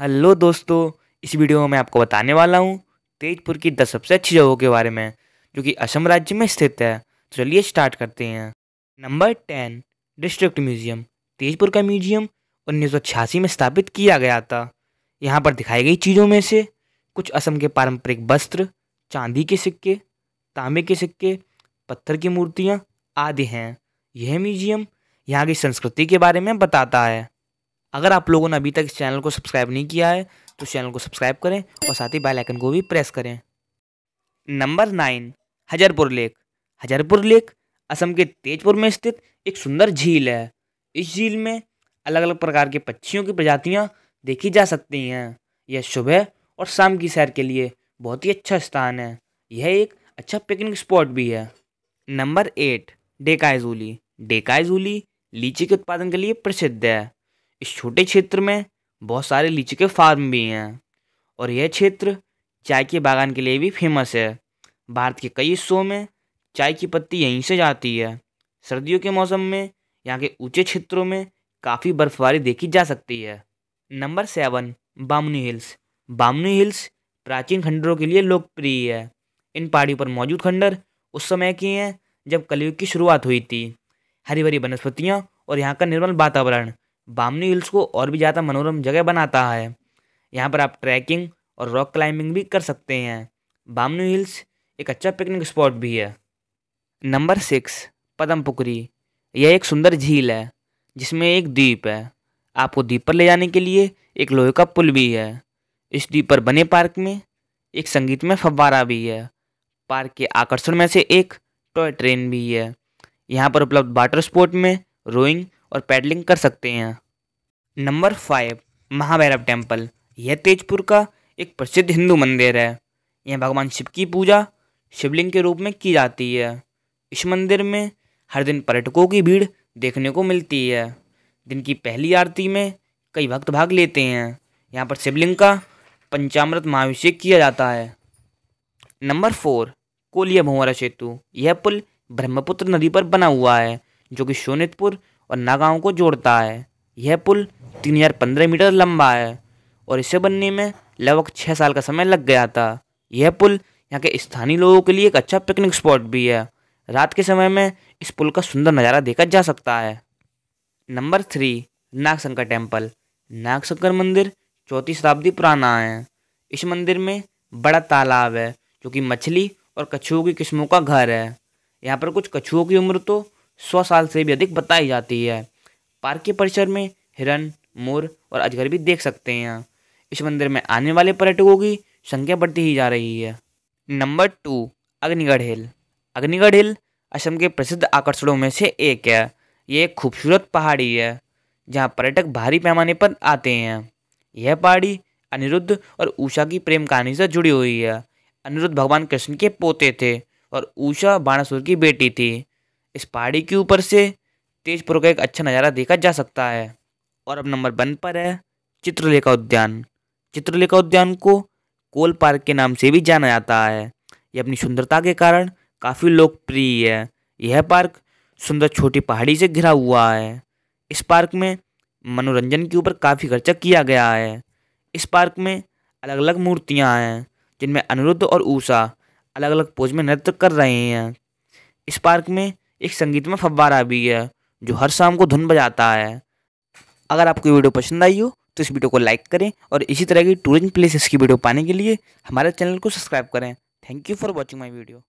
hello दोस्तों इस video में मैं आपको बताने वाला हूँ तेजपुर की दस सबसे अच्छी जगहों के बारे में जो कि असम राज्य में स्थित है तो चलिए स्टार्ट करते हैं number ten district museum Tezpur का म्यूजियम उन्नीस में स्थापित किया गया था यहाँ पर दिखाई गई चीज़ों में से कुछ असम के पारंपरिक वस्त्र चांदी के सिक्के तांबे के सिक्के पत्थर की मूर्तियाँ आदि हैं यह म्यूजियम यहाँ की संस्कृति के बारे में बताता है अगर आप लोगों ने अभी तक इस चैनल को सब्सक्राइब नहीं किया है तो चैनल को सब्सक्राइब करें और साथ ही बेल आइकन को भी प्रेस करें number nine Hazarpur lake Hazarpur lake Assam के तेजपुर में स्थित एक सुंदर झील है इस झील में अलग अलग प्रकार के पक्षियों की प्रजातियाँ देखी जा सकती हैं यह सुबह और शाम की सैर के लिए बहुत ही अच्छा स्थान है यह एक अच्छा पिकनिक स्पॉट भी है नंबर एट डेकायजूली डेकायजूली लीची के उत्पादन के लिए प्रसिद्ध है इस छोटे क्षेत्र में बहुत सारे लीची के फार्म भी हैं और यह क्षेत्र चाय के बागान के लिए भी फेमस है भारत के कई हिस्सों में चाय की पत्ती यहीं से जाती है सर्दियों के मौसम में यहाँ के ऊंचे क्षेत्रों में काफ़ी बर्फबारी देखी जा सकती है number seven Bamuni hills Bamuni hills प्राचीन खंडरों के लिए लोकप्रिय है इन पहाड़ियों पर मौजूद खंडर उस समय की हैं जब कलयुग की शुरुआत हुई थी हरी भरी वनस्पतियाँ और यहाँ का निर्मल वातावरण बामनी हिल्स को और भी ज़्यादा मनोरम जगह बनाता है यहाँ पर आप ट्रैकिंग और रॉक क्लाइंबिंग भी कर सकते हैं बामनी हिल्स एक अच्छा पिकनिक स्पॉट भी है नंबर सिक्स पदम पुखरी यह एक सुंदर झील है जिसमें एक द्वीप है आपको द्वीप पर ले जाने के लिए एक लोहे का पुल भी है इस द्वीप पर बने पार्क में एक संगीत में फव्वारा भी है पार्क के आकर्षण में से एक टॉय ट्रेन भी है यहाँ पर उपलब्ध वाटर स्पोर्ट में रोइंग और पैडलिंग कर सकते हैं नंबर फाइव महाभैरव टेम्पल यह तेजपुर का एक प्रसिद्ध हिंदू मंदिर है यह भगवान शिव की पूजा शिवलिंग के रूप में की जाती है इस मंदिर में हर दिन पर्यटकों की भीड़ देखने को मिलती है दिन की पहली आरती में कई भक्त भाग लेते हैं यहाँ पर शिवलिंग का पंचामृत महाभिषेक किया जाता है नंबर फोर कोलिया भंवरा सेतु यह पुल ब्रह्मपुत्र नदी पर बना हुआ है जो कि सोनितपुर और नागांव को जोड़ता है यह पुल तीन हज़ार पंद्रह मीटर लंबा है और इसे बनने में लगभग छः साल का समय लग गया था यह पुल यहाँ के स्थानीय लोगों के लिए एक अच्छा पिकनिक स्पॉट भी है रात के समय में इस पुल का सुंदर नज़ारा देखा जा सकता है number three Nagshankar temple Nagshankar मंदिर चौथी शताब्दी पुराना है इस मंदिर में बड़ा तालाब है जो कि मछली और कछुओं की किस्मों का घर है यहाँ पर कुछ कछुओं की उम्र तो सौ साल से भी अधिक बताई जाती है पार्क के परिसर में हिरन मोर और अजगर भी देख सकते हैं इस मंदिर में आने वाले पर्यटकों की संख्या बढ़ती ही जा रही है number two Agnigarh hill Agnigarh hill Assam के प्रसिद्ध आकर्षणों में से एक है ये एक खूबसूरत पहाड़ी है जहाँ पर्यटक भारी पैमाने पर आते हैं यह पहाड़ी अनिरुद्ध और ऊषा की प्रेम कहानी से जुड़ी हुई है अनिरुद्ध भगवान कृष्ण के पोते थे और ऊषा बाणासुर की बेटी थी इस पहाड़ी के ऊपर से तेजपुर का एक अच्छा नज़ारा देखा जा सकता है और अब नंबर वन पर है चित्रलेखा उद्यान चित्रलेखा उद्यान को कोल पार्क के नाम से भी जाना जाता है यह अपनी सुंदरता के कारण काफ़ी लोकप्रिय है यह पार्क सुंदर छोटी पहाड़ी से घिरा हुआ है इस पार्क में मनोरंजन के ऊपर काफ़ी खर्चा किया गया है इस पार्क में अलग अलग मूर्तियाँ हैं जिनमें अनिरुद्ध और ऊषा अलग अलग पोज में नृत्य कर रहे हैं इस पार्क में एक संगीत में फव्वारा भी है जो हर शाम को धुन बजाता है अगर आपको वीडियो पसंद आई हो तो इस वीडियो को लाइक करें और इसी तरह की टूरिज्म प्लेसेस की वीडियो पाने के लिए हमारे चैनल को सब्सक्राइब करें thank you for watching my video